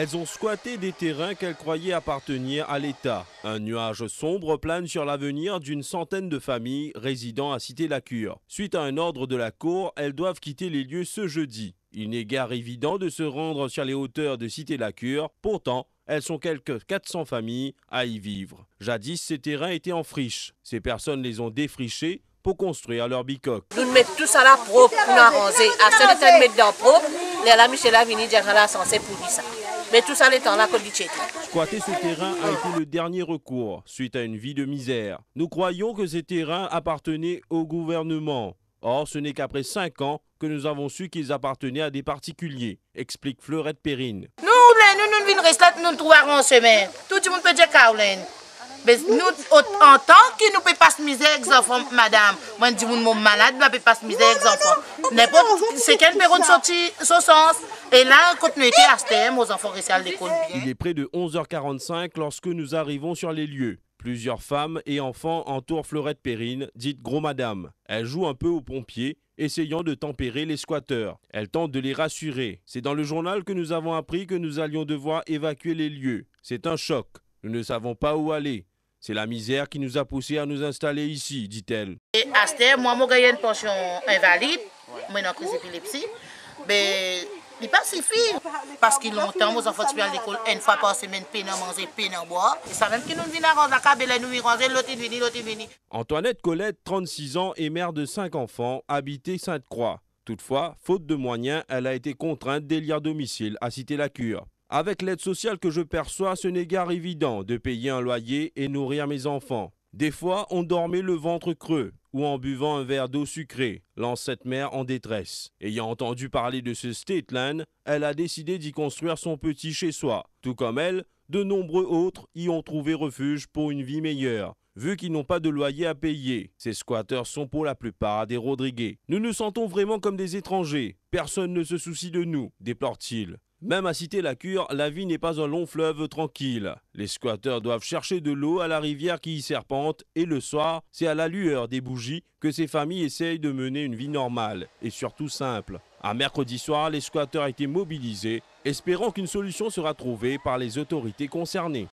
Elles ont squatté des terrains qu'elles croyaient appartenir à l'État. Un nuage sombre plane sur l'avenir d'une centaine de familles résidant à Cité la Cure. Suite à un ordre de la Cour, elles doivent quitter les lieux ce jeudi. Il n'est guère évident de se rendre sur les hauteurs de Cité la Cure. Pourtant, elles sont quelques 400 familles à y vivre. Jadis, ces terrains étaient en friche. Ces personnes les ont défrichés pour construire leur bicoque. Nous mettons tous à la propre, nous À la ah, nous mettons propre la Michel censé pour Mais tout ça, les temps là que Squatter ce terrain a été le dernier recours suite à une vie de misère. Nous croyons que ces terrains appartenaient au gouvernement. Or, ce n'est qu'après cinq ans que nous avons su qu'ils appartenaient à des particuliers, explique Fleurette Perrine. Nous, nous, nous, ne pas rester nous, nous tant tant ne peut pas se pas avec les enfants, madame. mon que je mon malade, ne peux pas se miser mize ek c'est C'est seken pe sorti son sens. Et là, continuité STM, aux enfants raciales l'école. Il est près de 11h45 lorsque nous arrivons sur les lieux. Plusieurs femmes et enfants entourent Fleurette Perrine, dite Gros Madame. Elle joue un peu aux pompiers, essayant de tempérer les squatteurs. Elle tente de les rassurer. C'est dans le journal que nous avons appris que nous allions devoir évacuer les lieux. C'est un choc. Nous ne savons pas où aller. C'est la misère qui nous a poussé à nous installer ici, dit-elle. Et à moi, j'ai gagné une pension invalide, mais j'ai crise d'épilepsie. Mais il n'est pas suffit. Parce que longtemps, mes enfants sont à l'école une fois par semaine, peine à manger, peine à boire. Et ça même qu'ils nous viennent à la cabelle, nous y ranger, l'autre vient, l'autre vient. Antoinette Colette, 36 ans et mère de 5 enfants, habitait Sainte-Croix. Toutefois, faute de moyens, elle a été contrainte d'élire domicile à Cité-la-Cure. Avec l'aide sociale que je perçois, ce n'est guère évident de payer un loyer et nourrir mes enfants. Des fois, on dormait le ventre creux ou en buvant un verre d'eau sucrée, lance cette mère en détresse. Ayant entendu parler de ce Stateland, elle a décidé d'y construire son petit chez soi. Tout comme elle, de nombreux autres y ont trouvé refuge pour une vie meilleure vu qu'ils n'ont pas de loyer à payer. Ces squatters sont pour la plupart des rodrigués. Nous nous sentons vraiment comme des étrangers. Personne ne se soucie de nous, déplore-t-il. Même à citer la cure, la vie n'est pas un long fleuve tranquille. Les squatteurs doivent chercher de l'eau à la rivière qui y serpente et le soir, c'est à la lueur des bougies que ces familles essayent de mener une vie normale et surtout simple. Un mercredi soir, les squatteurs étaient mobilisés, espérant qu'une solution sera trouvée par les autorités concernées.